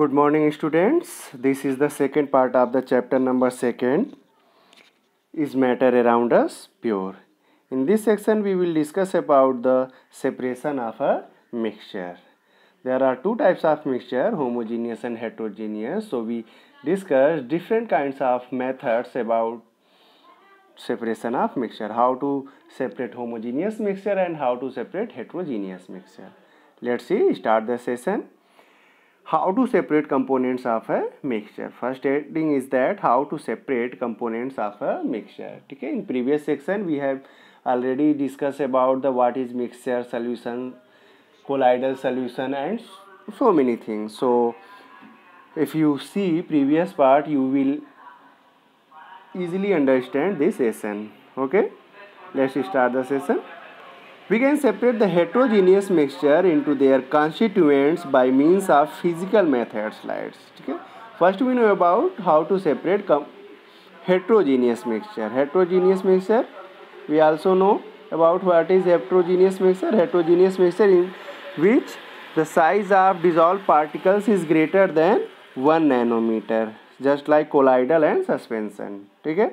good morning students this is the second part of the chapter number second is matter around us pure in this section we will discuss about the separation of a mixture there are two types of mixture homogeneous and heterogeneous so we discuss different kinds of methods about separation of mixture how to separate homogeneous mixture and how to separate heterogeneous mixture let's see start the session how to separate components of a mixture first thing is that how to separate components of a mixture okay in previous section we have already discussed about the what is mixture solution colloidal solution and so many things so if you see previous part you will easily understand this session okay let's start the session We can separate the heterogeneous mixture into their constituents by means of physical methods slides. Okay? First we know about how to separate heterogeneous mixture. Heterogeneous mixture, we also know about what is heterogeneous mixture. Heterogeneous mixture in which the size of dissolved particles is greater than 1 nanometer. Just like colloidal and suspension. Okay?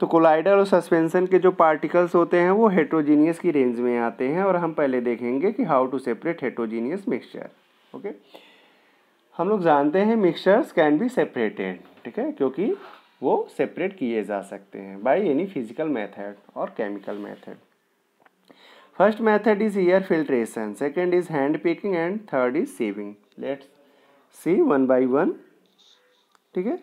तो colloid और suspension के जो particles होते हैं वो heterogeneous की range में आते हैं और हम पहले देखेंगे कि how to separate heterogeneous mixture okay हम लोग जानते हैं मिक्सचर्स कैन बी सेपरेटेड ठीक है क्योंकि वो सेपरेट किए जा सकते हैं बाय एनी फिजिकल मेथड और chemical method first method is air filtration second is hand picking and third is sieving let's see one by one ठीक है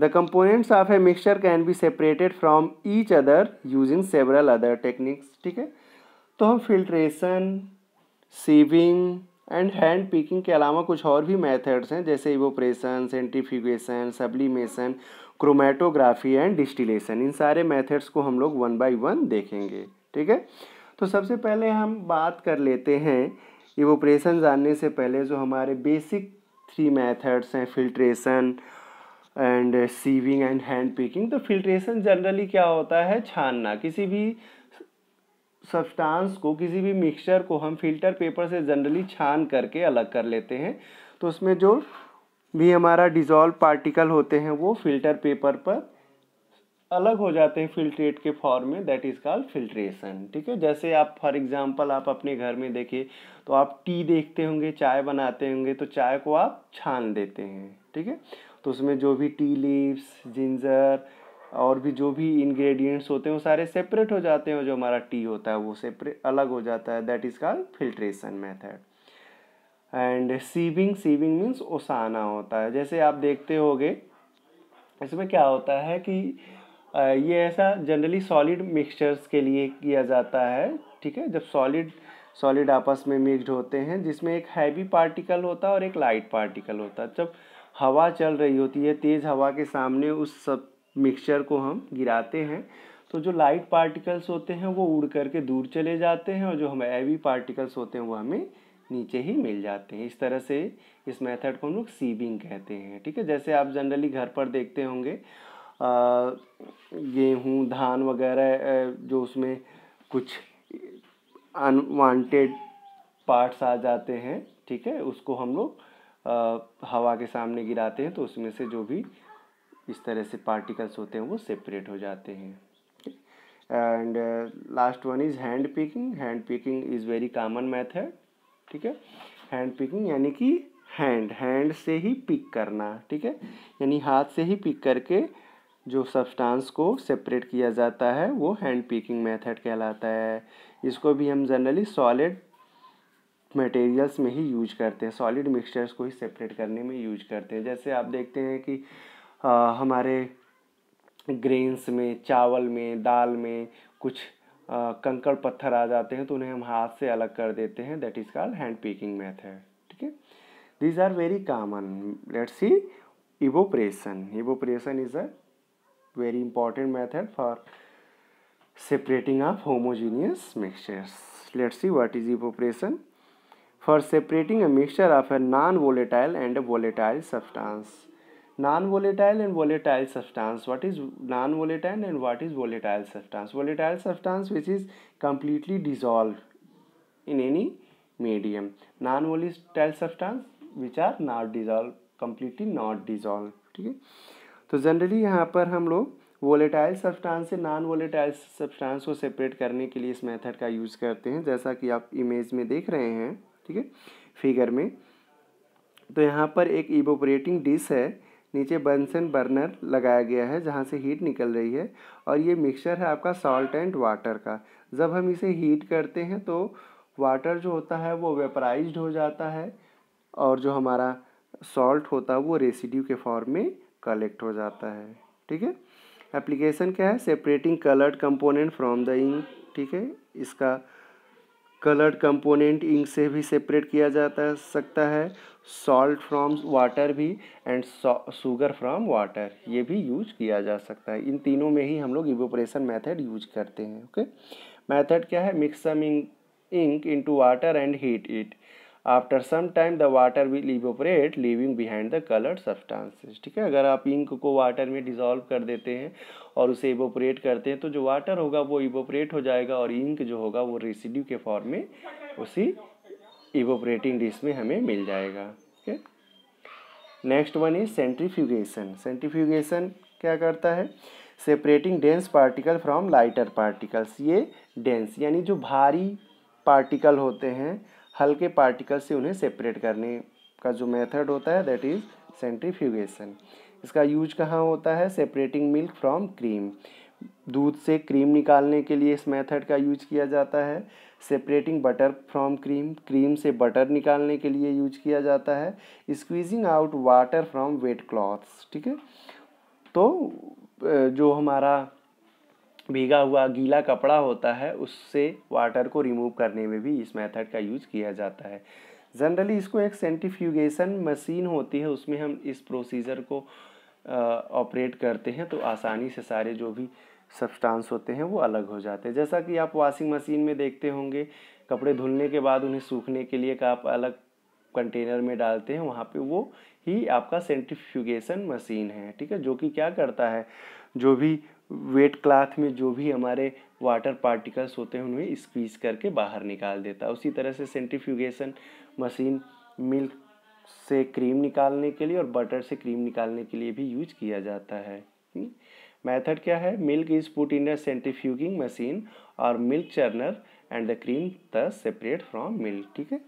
The components of a mixture can be separated from each other using several other techniques ठीक है तो हम filtration sieving and hand picking के अलावा कुछ और भी मेथड्स हैं जैसे evaporation centrifugation sublimation chromatography and distillation इन सारे मेथड्स को हम लोग वन बाय वन देखेंगे ठीक है तो सबसे पहले हम बात कर लेते हैं इवोप्रेशन जानने से पहले जो हमारे बेसिक थ्री मेथड्स हैं filtration and sieving and hand picking तो फिल्ट्रेशन जनरली क्या होता है छानना किसी भी सब्सटेंस को किसी भी मिक्सचर को हम फिल्टर पेपर से जनरली छान करके अलग कर लेते हैं तो उसमें जो भी हमारा डिज़ोल्व पार्टिकल होते हैं वो फिल्टर पेपर पर अलग हो जाते हैं फिल्ट्रेट के फॉर्म में दैट इज़ कॉल्ड फिल्ट्रेशन ठीक है जैसे आप फॉर एग्जांपल आप अपने घर में देखिए तो आप टी देखते होंगे चाय बनाते होंगे तो चाय को आप छान देते हैं ठीक है तो उसमें जो भी टी लीव्स जिंजर और भी जो भी इंग्रेडिएंट्स होते हैं वो सारे सेपरेट हो जाते हैं जो हमारा टी होता है वो सेपरेट अलग हो जाता है that is called filtration method and sieving sieving means ओसाना होता है जैसे आप देखते होगे इसमें क्या होता है कि ये ऐसा जनरली सॉलिड मिक्सचर्स के लिए किया जाता है ठीक है जब सॉलिड सॉलिड आपस में मिक्सड होते हैं जिसमें एक हैवी पार्टिकल होता है और एक लाइट पार्टिकल होता है जब हवा चल रही होती है तेज़ हवा के सामने उस सब मिक्सचर को हम गिराते हैं तो जो लाइट पार्टिकल्स होते हैं वो उड़ करके दूर चले जाते हैं और जो हम एवी पार्टिकल्स होते हैं वो हमें नीचे ही मिल जाते हैं इस तरह से इस मेथड को हम लोग सीबिंग कहते हैं ठीक है जैसे आप जनरली घर पर देखते होंगे गेहूँ धान वगैरह जो उसमें कुछ अनवांटेड पार्ट्स आ जाते हैं ठीक है उसको हम लोग हवा के सामने गिराते हैं तो उसमें से जो भी इस तरह से पार्टिकल्स होते हैं वो सेपरेट हो जाते हैं and last one is hand picking hand picking is very common method ठीक है हैंड पिकिंग यानी कि हैंड हैंड से ही पिक करना ठीक है यानी हाथ से ही पिक करके जो सब्सटेंस को सेपरेट किया जाता है वो हैंड पिकिंग मेथड कहलाता है इसको भी हम जनरली सॉलिड मटेरियल्स में ही यूज करते हैं सॉलिड मिक्सचर्स को ही सेपरेट करने में यूज करते हैं जैसे आप देखते हैं कि आ, हमारे ग्रेन्स में चावल में दाल में कुछ आ, कंकड़ पत्थर आ जाते हैं तो उन्हें हम हाथ से अलग कर देते हैं that is called hand picking method ठीक है these are very common let see evaporation evaporation is a very important method for separating of homogeneous mixtures let's see what is evaporation for separating a mixture of a non volatile and a volatile substance non volatile and volatile substance what is non volatile and what is volatile substance volatile substance which is completely dissolve in any medium non volatile substance which are not dissolve completely not dissolve ठीक है तो generally यहाँ पर हम लोग volatile substance से non volatile substance को separate करने के लिए इस मेथड का यूज़ करते हैं जैसा कि आप इमेज में देख रहे हैं ठीक है फिगर में तो यहाँ पर एक इवोपरेटिंग डिश है नीचे बंसन बर्नर लगाया गया है जहाँ से हीट निकल रही है और ये मिक्सचर है आपका सॉल्ट एंड वाटर का जब हम इसे हीट करते हैं तो वाटर जो होता है वो वेपराइज हो जाता है और जो हमारा सॉल्ट होता है वो रेसिड्यू के फॉर्म में कलेक्ट हो जाता है ठीक है एप्लीकेशन क्या है separating coloured component from the ink ठीक है इसका कलर्ड कंपोनेंट इंक से भी सेपरेट किया जाता सकता है सॉल्ट फ्रॉम वाटर भी एंड शुगर फ्रॉम वाटर ये भी यूज किया जा सकता है इन तीनों में ही हम लोग इवोपरेशन मेथड यूज करते हैं ओके okay? मेथड क्या है mix them ink ink into water and heat it after some time the water will evaporate leaving behind the colour substances ठीक है अगर आप इंक को वाटर में डिजोल्व कर देते हैं और उसे इवोपरेट करते हैं तो जो वाटर होगा वो इवोपरेट हो जाएगा और इंक जो होगा वो रेसिड्यू के फॉर्म में उसी इवोपरेटिंग डिश में हमें मिल जाएगा ठीक है next one is centrifugation centrifugation क्या करता है separating dense particle from lighter particles ये डेंस यानी जो भारी पार्टिकल होते हैं हल्के पार्टिकल से उन्हें सेपरेट करने का जो मेथड होता है दैट इज़ सेंट्रीफ्यूगेशन इसका यूज कहाँ होता है सेपरेटिंग मिल्क फ्रॉम क्रीम दूध से क्रीम निकालने के लिए इस मेथड का यूज किया जाता है separating butter from cream cream से बटर निकालने के लिए यूज किया जाता है squeezing out water from wet clothes ठीक है तो जो हमारा भीगा हुआ गीला कपड़ा होता है उससे वाटर को रिमूव करने में भी इस मेथड का यूज किया जाता है जनरली इसको एक सेंटिफ्यूगेशन मशीन होती है उसमें हम इस प्रोसीजर को ऑपरेट करते हैं तो आसानी से सारे जो भी सब्सटेंस होते हैं वो अलग हो जाते हैं जैसा कि आप वॉशिंग मशीन में देखते होंगे कपड़े धुलने के बाद उन्हें सूखने के लिए आप अलग कंटेनर में डालते हैं वहाँ पे वो ही आपका सेंट्रीफ्यूगेशन मशीन है ठीक है जो कि क्या करता है जो भी वेट क्लाथ में जो भी हमारे वाटर पार्टिकल्स होते हैं उन्हें स्क्वीज करके बाहर निकाल देता है उसी तरह से सेंट्रीफ्यूगेशन मशीन मिल्क से क्रीम निकालने के लिए और बटर से क्रीम निकालने के लिए भी यूज किया जाता है मेथड क्या है milk is put in a centrifuging machine और milk churner and the cream the separate from milk ठीक है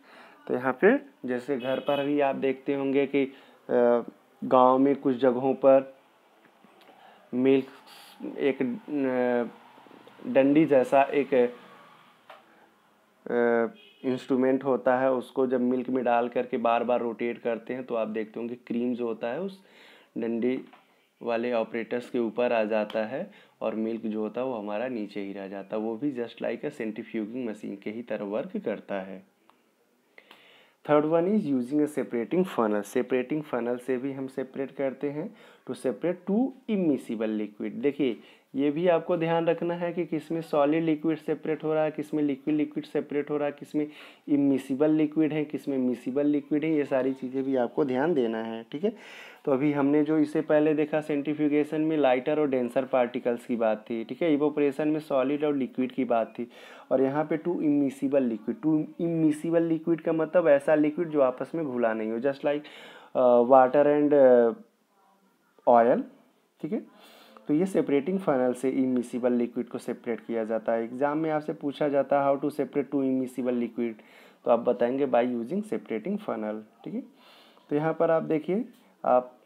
तो यहाँ पे जैसे घर पर भी आप देखते होंगे कि गांव में कुछ जगहों पर मिल्क एक डंडी जैसा एक इंस्ट्रूमेंट होता है उसको जब मिल्क में डाल करके बार बार रोटेट करते हैं तो आप देखते होंगे क्रीम जो होता है उस डंडी वाले ऑपरेटर्स के ऊपर आ जाता है और मिल्क जो होता है वो हमारा नीचे ही रह जाता है वो भी just like a centrifuging machine के ही तरह वर्क करता है third one is using a separating funnel separating funnel से भी हम सेपरेट करते हैं to separate two immiscible liquid देखिए ये भी आपको ध्यान रखना है कि किस में सॉलिड लिक्विड सेपरेट हो रहा है किस में लिक्विड लिक्विड सेपरेट हो रहा है किस में इमिसिबल लिक्विड है किस में मिसिबल लिक्विड है ये सारी चीज़ें भी आपको ध्यान देना है ठीक है तो अभी हमने जो इससे पहले देखा सेंट्रीफ्यूगेशन में लाइटर और डेंसर पार्टिकल्स की बात थी ठीक है इवोपरेशन में सॉलिड और लिक्विड की बात थी और यहाँ पे two immiscible liquid two immiscible liquid का मतलब ऐसा लिक्विड जो आपस में घुला नहीं हो just like water and oil ठीक है तो ये सेपरेटिंग फनल से इमिसिबल लिक्विड को सेपरेट किया जाता है एग्जाम में आपसे पूछा जाता है how to separate two immiscible liquid तो आप बताएंगे बाय यूजिंग सेपरेटिंग फनल ठीक है तो यहाँ पर आप देखिए आप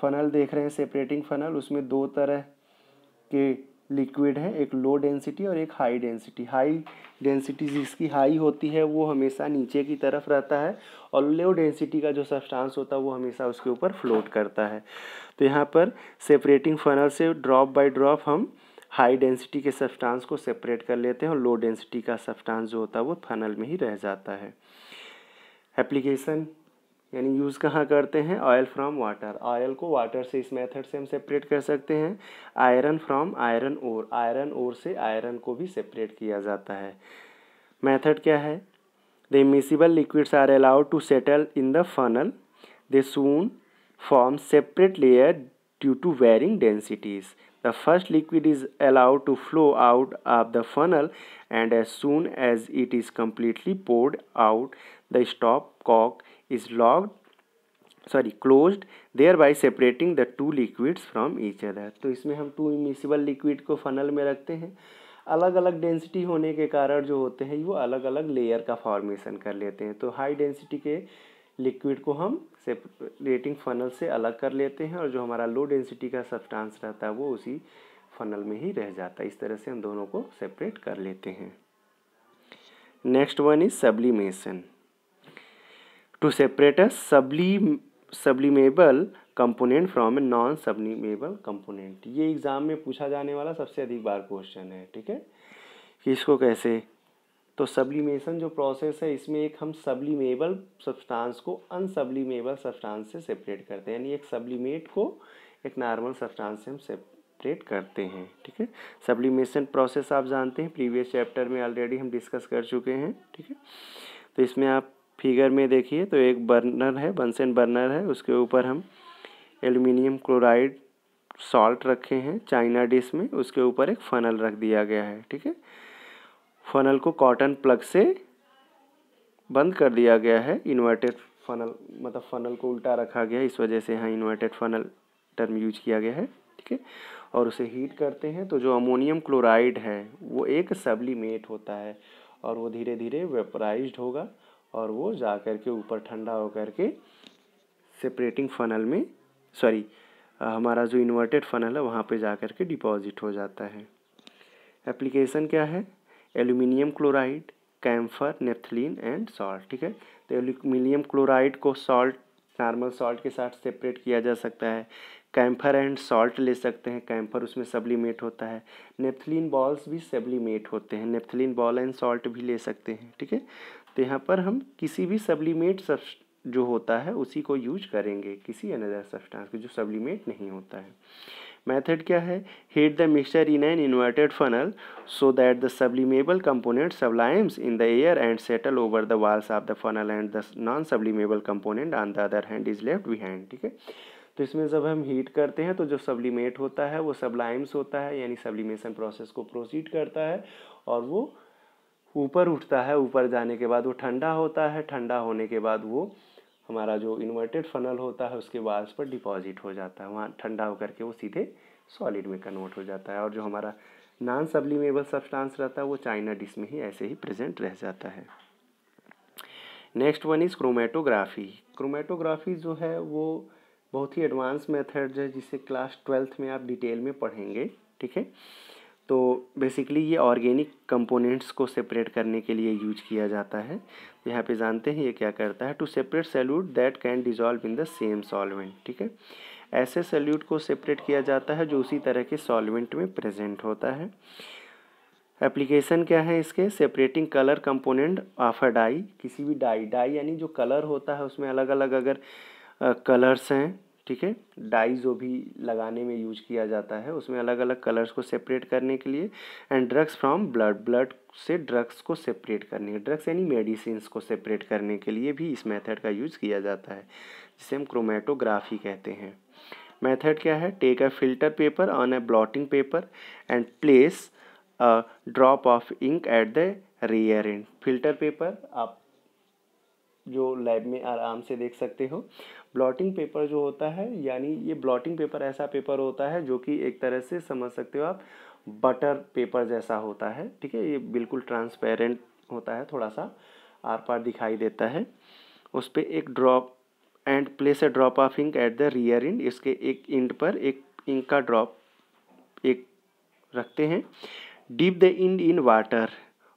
फनल देख रहे हैं सेपरेटिंग फनल उसमें दो तरह के लिक्विड हैं एक लो डेंसिटी और एक हाई डेंसिटी हाई डेंसिटी जिसकी हाई होती है वो हमेशा नीचे की तरफ रहता है और लो डेंसिटी का जो सब्सटेंस होता है वो हमेशा उसके ऊपर फ्लोट करता है तो यहाँ पर सेपरेटिंग फनल से ड्रॉप बाय ड्रॉप हम हाई डेंसिटी के सब्सटेंस को सेपरेट कर लेते हैं और लो डेंसिटी का सब्सटेंस जो होता है वो फनल में ही रह जाता है एप्लीकेशन यानी यूज़ कहाँ करते हैं ऑयल फ्रॉम वाटर ऑयल को वाटर से इस मेथड से हम सेपरेट कर सकते हैं iron from iron ore iron ore से आयरन को भी सेपरेट किया जाता है मेथड क्या है the immiscible liquids are allowed to settle in the funnel they soon form separate layer due to varying densities the first liquid is allowed to flow out of the funnel and as soon as it is completely poured out the stop cock is locked sorry closed are by separating the two liquids from each other तो इसमें हम two immiscible liquid को funnel में रखते हैं अलग अलग density होने के कारण जो होते हैं वो अलग अलग लेयर का फॉर्मेशन कर लेते हैं तो हाई डेंसिटी के लिक्विड को हम सेपरेटिंग फनल से अलग कर लेते हैं और जो हमारा लो डेंसिटी का सब्सटेंस रहता है वो उसी फनल में ही रह जाता है इस तरह से हम दोनों को सेपरेट कर लेते हैं next one is sublimation to separate a subli sublimable component from a non sublimable component ये एग्ज़ाम में पूछा जाने वाला सबसे अधिक बार क्वेश्चन है ठीक है कि इसको कैसे तो सबलीमेशन जो प्रोसेस है इसमें एक हम सबलीमेबल सब्सटेंस को अनसबलीमेबल सब्सटेंस से सेपरेट करते हैं यानी एक सबलीमेट को एक नॉर्मल सब्सटेंस से हम सेपरेट करते हैं ठीक है सबलीमेशन प्रोसेस आप जानते हैं प्रीवियस चैप्टर में ऑलरेडी हम डिस्कस कर चुके हैं ठीक है तो इसमें आप फिगर में देखिए तो एक बर्नर है बंसन बर्नर है उसके ऊपर हम एल्यूमिनियम क्लोराइड सॉल्ट रखे हैं चाइना डिश में उसके ऊपर एक फनल रख दिया गया है ठीक है फनल को कॉटन प्लग से बंद कर दिया गया है इन्वर्टेड फनल मतलब फनल को उल्टा रखा गया है इस वजह से यहाँ इन्वर्टेड फनल टर्म यूज किया गया है ठीक है और उसे हीट करते हैं तो जो अमोनियम क्लोराइड है वो एक सब्लीमेट होता है और वो धीरे धीरे वेपराइज होगा और वो जा कर के ऊपर ठंडा होकर के सेपरेटिंग फनल में सॉरी हमारा जो इन्वर्टेड फनल है वहाँ पे जा कर के डिपॉजिट हो जाता है एप्लीकेशन क्या है aluminium chloride camphor naphthalene and salt ठीक है तो एल्यूमिनियम क्लोराइड को सॉल्ट नॉर्मल सॉल्ट के साथ सेपरेट किया जा सकता है कैम्फर एंड सॉल्ट ले सकते हैं कैम्फर उसमें सब्लीमेट होता है नेफ्थलीन बॉल्स भी सब्लीमेट होते हैं नेफ्थलीन बॉल एंड सॉल्ट भी ले सकते हैं ठीक है तो यहाँ पर हम किसी भी सब्लीमेट जो होता है उसी को यूज करेंगे किसी अनदर सब्सटेंस को जो सब्लीमेट नहीं होता है मेथड क्या है heat the mixture in an inverted funnel so that the sublimable component sublimes in the air and settle over the walls of the funnel and the non sublimable component on the other hand is left behind ठीक है तो इसमें जब हम heat करते हैं तो जो सब्लीमेट होता है वो सब्लाइम्स होता है यानी सब्लीमेशन प्रोसेस को प्रोसीड करता है और वो ऊपर उठता है ऊपर जाने के बाद वो ठंडा होता है ठंडा होने के बाद वो हमारा जो इन्वर्टेड फनल होता है उसके वाल्स पर डिपॉजिट हो जाता है वहाँ ठंडा होकर के वो सीधे सॉलिड में कन्वर्ट हो जाता है और जो हमारा नॉन सब्लिमेबल सब्सटेंस रहता है वो चाइना डिश में ही ऐसे ही प्रेजेंट रह जाता है next one is chromatography chromatography जो है वो बहुत ही एडवांस मेथड है जिसे क्लास ट्वेल्थ में आप डिटेल में पढ़ेंगे ठीक है तो बेसिकली ये ऑर्गेनिक कंपोनेंट्स को सेपरेट करने के लिए यूज किया जाता है तो यहाँ पे जानते हैं ये क्या करता है to separate solute that can dissolve in the same solvent ठीक है ऐसे सेल्यूट को सेपरेट किया जाता है जो उसी तरह के सॉल्वेंट में प्रेजेंट होता है एप्लीकेशन क्या है इसके separating colour component of a dye किसी भी डाई डाई यानी जो कलर होता है उसमें अलग अलग अगर कलर्स हैं ठीक है डाई जो भी लगाने में यूज किया जाता है उसमें अलग अलग कलर्स को सेपरेट करने के लिए and drugs from blood blood से ड्रग्स को सेपरेट करने के ड्रग्स यानी मेडिसिन को सेपरेट करने के लिए भी इस मेथड का यूज़ किया जाता है जिसे हम क्रोमेटोग्राफी कहते हैं मेथड क्या है take a filter paper on a blotting paper and place a drop of ink at the rear end filter paper आप जो लैब में आराम से देख सकते हो ब्लॉटिंग पेपर जो होता है यानी ये ब्लॉटिंग पेपर ऐसा पेपर होता है जो कि एक तरह से समझ सकते हो आप बटर पेपर जैसा होता है ठीक है ये बिल्कुल ट्रांसपेरेंट होता है थोड़ा सा आर पार दिखाई देता है उस पर एक drop and place a drop of ink at the rear end इसके एक इंड पर एक इंक का ड्रॉप एक रखते हैं dip the end in water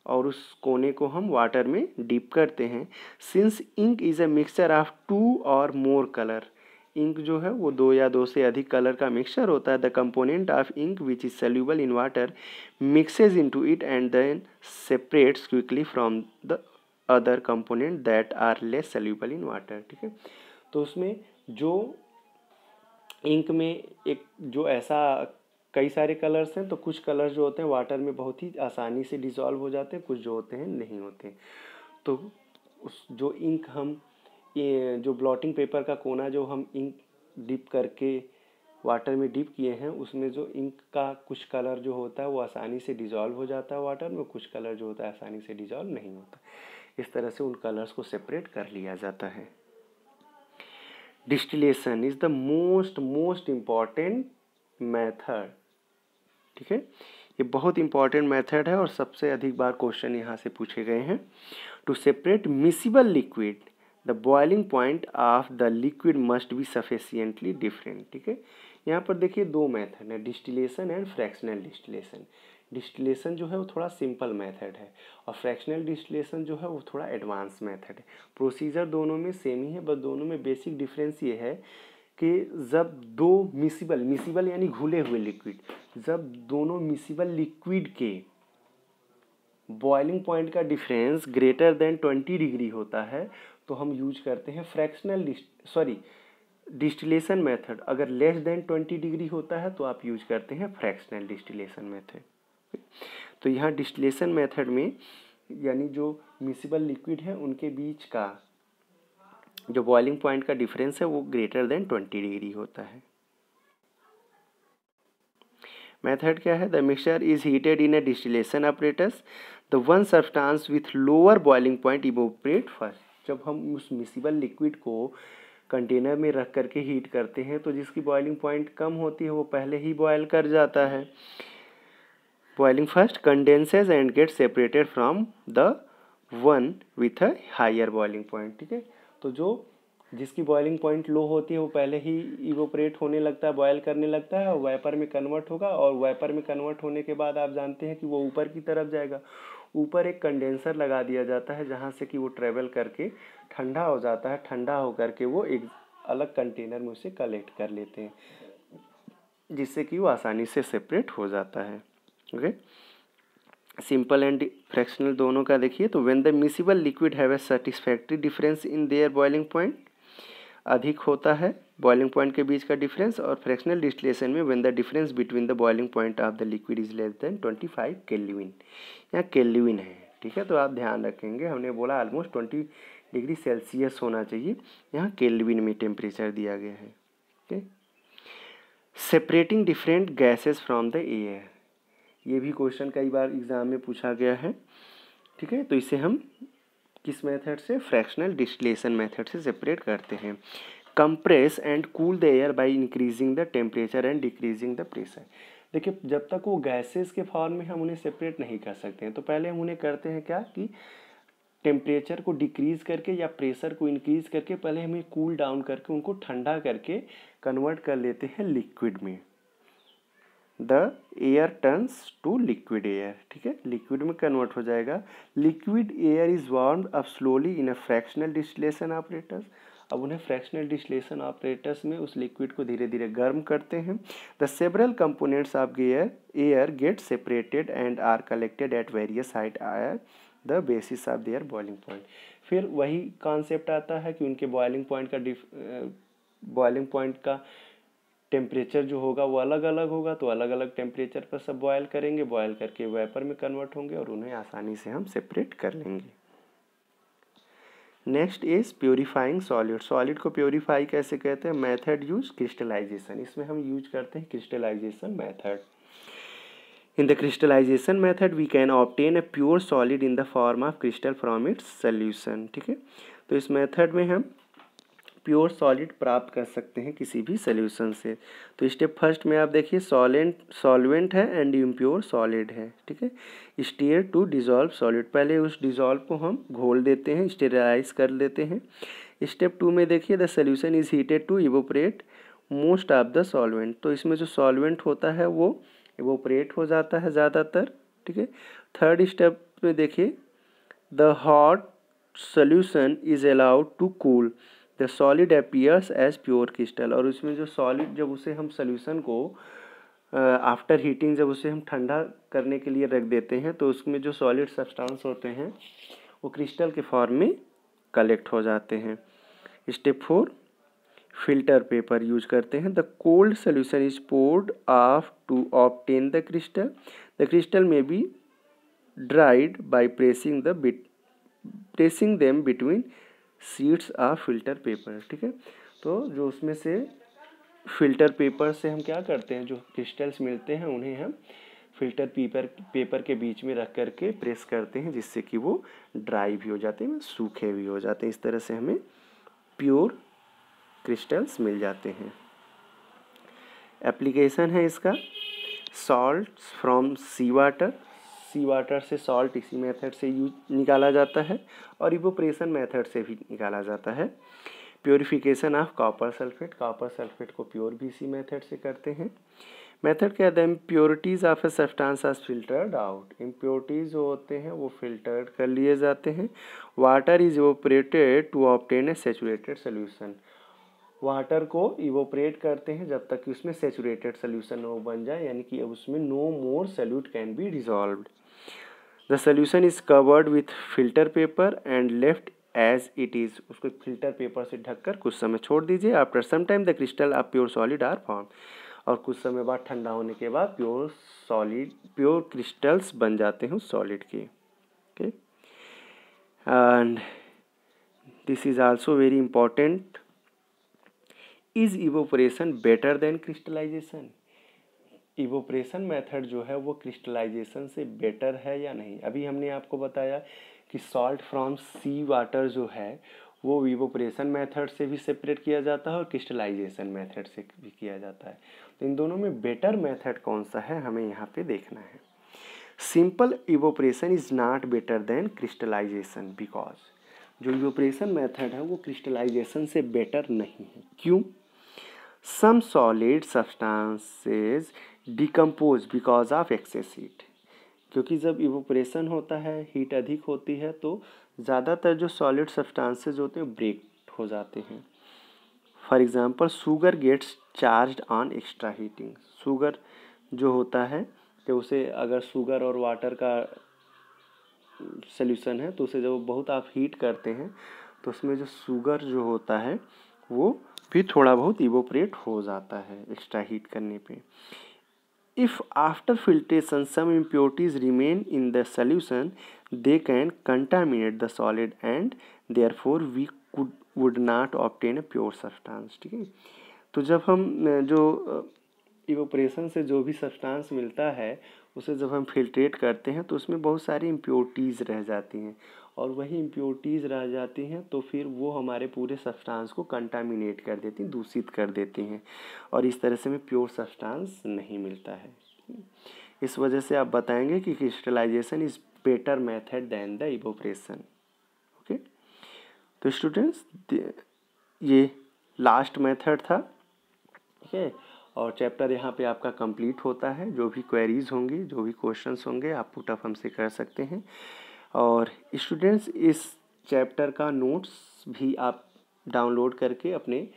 और उस कोने को हम वाटर में डीप करते हैं since ink is a mixture of two or more colour ink जो है वो दो या दो से अधिक कलर का मिक्सचर होता है the component of ink which is soluble in water mixes into it and then separates quickly from the other component that are less soluble in water ठीक है तो उसमें जो इंक में एक जो ऐसा कई सारे कलर्स हैं तो कुछ कलर्स जो होते हैं वाटर में बहुत ही आसानी से डिज़ोल्व हो जाते हैं कुछ जो होते हैं नहीं होते हैं। तो उस जो इंक हम जो ब्लॉटिंग पेपर का कोना जो हम इंक डिप करके वाटर में डिप किए हैं उसमें जो इंक का कुछ कलर जो होता है वो आसानी से डिज़ोल्व हो जाता है वाटर में कुछ कलर जो होता है आसानी से डिज़ोल्व नहीं होता इस तरह से उन कलर्स को सेपरेट कर लिया जाता है distillation is the most most important method ठीक है ये बहुत इंपॉर्टेंट मेथड है और सबसे अधिक बार क्वेश्चन यहाँ से पूछे गए हैं to separate miscible liquid the boiling point of the liquid must be sufficiently different ठीक है यहाँ पर देखिए दो मेथड है distillation and fractional distillation distillation जो है वो थोड़ा सिंपल मेथड है और फ्रैक्शनल डिस्टिलेशन जो है वो थोड़ा एडवांस मेथड है प्रोसीजर दोनों में सेम ही है बस दोनों में बेसिक डिफरेंस ये है कि जब दो मिसिबल मिसिबल यानी घुले हुए लिक्विड जब दोनों मिसिबल लिक्विड के बॉइलिंग पॉइंट का difference greater than twenty degree होता है तो हम यूज करते हैं फ्रैक्शनल सॉरी डिस्टिलेशन मेथड अगर लेस देन ट्वेंटी डिग्री होता है तो आप यूज करते हैं फ्रैक्शनल डिस्टिलेशन मेथड तो यहाँ डिस्टिलेशन मेथड में यानी जो मिसिबल लिक्विड है उनके बीच का जो बॉइलिंग पॉइंट का डिफरेंस है वो ग्रेटर देन ट्वेंटी डिग्री होता है मेथड क्या है the mixture is heated in a distillation apparatus the one substance with lower boiling point evaporate first जब हम उस मिसिबल लिक्विड को कंटेनर में रख करके हीट करते हैं तो जिसकी बॉइलिंग पॉइंट कम होती है वो पहले ही बॉयल कर जाता है boiling first condenses and get separated from the one with a higher boiling point ठीक है तो जो जिसकी बॉइलिंग पॉइंट लो होती है वो पहले ही इवोपरेट होने लगता है बॉयल करने लगता है और वाइपर में कन्वर्ट होगा और वाइपर में कन्वर्ट होने के बाद आप जानते हैं कि वो ऊपर की तरफ जाएगा ऊपर एक कंडेंसर लगा दिया जाता है जहाँ से कि वो ट्रेवल करके ठंडा हो जाता है ठंडा हो करके वो एक अलग कंटेनर में उसे कलेक्ट कर लेते हैं जिससे कि वो आसानी से सेपरेट हो जाता है okay okay? Simple and fractional दोनों का देखिए तो when the miscible liquid have a satisfactory difference in their boiling point अधिक होता है बॉइलिंग पॉइंट के बीच का डिफरेंस और फ्रैक्शनल डिस्टिलेशन में when the difference between the boiling point of the liquid is less than twenty five kelvin यहाँ kelvin है ठीक है तो आप ध्यान रखेंगे हमने बोला ऑलमोस्ट ट्वेंटी डिग्री सेल्सियस होना चाहिए यहाँ केलविन में टेम्परेचर दिया गया है ठीक separating different gases from the air ये भी क्वेश्चन कई बार एग्ज़ाम में पूछा गया है ठीक है तो इसे हम किस मेथड से फ्रैक्शनल डिस्टिलेशन मेथड से सेपरेट करते हैं compress and cool the air by increasing the temperature and decreasing the pressure देखिए जब तक वो गैसेस के फॉर्म में हम उन्हें सेपरेट नहीं कर सकते हैं तो पहले हम उन्हें करते हैं क्या कि टेम्परेचर को डिक्रीज़ करके या प्रेशर को इंक्रीज़ करके पहले हमें कूल डाउन करके उनको ठंडा करके कन्वर्ट कर लेते हैं लिक्विड में the air turns to liquid air ठीक है लिक्विड में कन्वर्ट हो जाएगा liquid air is warm up slowly in a fractional distillation apparatus अब उन्हें फ्रैक्शनल डिस्टिलेशन ऑपरेटर्स में उस लिक्विड को धीरे धीरे गर्म करते हैं द सेबरल कंपोनेंट्स ऑफ गेयर air get separated and are collected at various height are the basis of their boiling point फिर वही कॉन्सेप्ट आता है कि उनके बॉइलिंग पॉइंट का बॉइलिंग पॉइंट का टेम्परेचर जो होगा वो अलग अलग होगा तो अलग अलग टेम्परेचर पर सब बॉयल करेंगे बॉयल करके वेपर में कन्वर्ट होंगे और उन्हें आसानी से हम सेपरेट कर लेंगे next is purifying solid solid को प्योरीफाई कैसे कहते हैं मेथड यूज क्रिस्टलाइजेशन इसमें हम यूज करते हैं crystallisation method in the crystallisation method, we can obtain a pure solid in the form of crystal from its solution ठीक है तो इस method में हम प्योर सॉलिड प्राप्त कर सकते हैं किसी भी सोल्यूशन से तो स्टेप फर्स्ट में आप देखिए सॉलेंट सॉल्वेंट है एंड इम्प्योर सॉलिड है ठीक है स्टेयर टू डिजॉल्व सॉलिड पहले उस डिजॉल्व को हम घोल देते हैं स्टेराइज कर लेते हैं स्टेप टू में देखिए the solution is heated to evaporate most of the solvent तो इसमें जो सॉल्वेंट होता है वो इवोपरेट हो जाता है ज़्यादातर ठीक है थर्ड स्टेप में देखिए the hot solution is allowed to cool the solid appears as pure crystal और उसमें जो सॉलिड जब उसे हम सोल्यूशन को आफ्टर हीटिंग जब उसे हम ठंडा करने के लिए रख देते हैं तो उसमें जो सॉलिड सब्सटेंस होते हैं वो क्रिस्टल के फॉर्म में कलेक्ट हो जाते हैं step four filter paper use करते हैं the cold solution is poured off to obtain the crystal the crystal may be dried by pressing the bit pressing them between sheets a filter paper ठीक है तो जो उसमें से filter paper से हम क्या करते हैं जो क्रिस्टल्स मिलते हैं उन्हें हम फिल्टर पेपर पेपर के बीच में रख कर के प्रेस करते हैं जिससे कि वो ड्राई भी हो जाते हैं मतलब सूखे भी हो जाते हैं इस तरह से हमें प्योर क्रिस्टल्स मिल जाते हैं एप्लीकेशन है इसका salt from sea water sea water से सॉल्ट इसी मेथड से यूज निकाला जाता है और इवोप्रेशन मेथड से भी निकाला जाता है purification of copper sulphate copper sulphate को प्योर भी इसी मेथड से करते हैं मेथड के अदम प्योरिटीज़ ऑफ ए सफ्टांस आज फिल्टर्ड आउट इम्प्योरिटीज़ जो होते हैं वो फिल्टर्ड कर लिए जाते हैं water is evaporated to obtain a saturated solution water को इवोपरेट करते हैं जब तक कि उसमें सेचुरेटेड सोल्यूशन वो बन जाए यानी कि उसमें no more solute can be dissolved the solution is covered with filter paper and left as it is उसको फिल्टर पेपर से ढककर कुछ समय छोड़ दीजिए after some time the crystal of pure solid are form और कुछ समय बाद ठंडा होने के बाद प्योर सॉलिड प्योर क्रिस्टल्स बन जाते हैं सॉलिड के okay and this is also very important is evaporation better than crystallization evaporation method जो है वो क्रिस्टलाइजेशन से बेटर है या नहीं अभी हमने आपको बताया कि सॉल्ट फ्रॉम सी वाटर जो है वो इवोप्रेशन मेथड से भी सेपरेट किया जाता है और क्रिस्टलाइजेशन मेथड से भी किया जाता है तो इन दोनों में बेटर मेथड कौन सा है हमें यहाँ पे देखना है simple evaporation is not better than crystallization because जो इवोप्रेशन मेथड है वो क्रिस्टलाइजेशन से बेटर नहीं है क्यों some solid substances decompose because of excess heat क्योंकि जब इवोपरेशन होता है हीट अधिक होती है तो ज़्यादातर जो सॉलिड सब्सटेंसेज होते हैं ब्रेक हो जाते हैं for example sugar gets charred on extra heating sugar जो होता है कि तो उसे अगर शुगर और वाटर का सल्यूशन है तो उसे जब बहुत आप हीट करते हैं तो उसमें जो शुगर जो होता है वो भी थोड़ा बहुत इवोपरेट हो जाता है एक्स्ट्रा हीट करने पे If after filtration some impurities remain in the solution, they can contaminate the solid and therefore we could would not obtain a pure substance ठीक है तो जब हम जो इवोपरेशन से जो भी सब्सटेंस मिलता है उसे जब हम फिल्ट्रेट करते हैं तो उसमें बहुत सारी इम्प्योरिटीज़ रह जाती हैं और वही इम्प्योरिटीज़ रह जाती हैं तो फिर वो हमारे पूरे सब्सटांस को कंटामिनेट कर देती हैं दूषित कर देती हैं और इस तरह से हमें प्योर सब्सटांस नहीं मिलता है इस वजह से आप बताएंगे कि crystallization is better method than the evaporation okay तो स्टूडेंट्स ये लास्ट मेथड था ठीक है और चैप्टर यहाँ पे आपका कंप्लीट होता है जो भी क्वेरीज होंगी जो भी क्वेश्चंस होंगे आप पुटअप हमसे कर सकते हैं और स्टूडेंट्स इस चैप्टर का नोट्स भी आप डाउनलोड करके अपने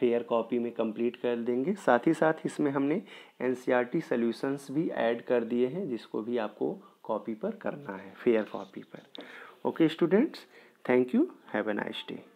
फेयर कॉपी में कंप्लीट कर देंगे साथ ही साथ इसमें हमने एन सी सॉल्यूशंस भी ऐड कर दिए हैं जिसको भी आपको कॉपी पर करना है फेयर कॉपी पर okay students thank you have a nice day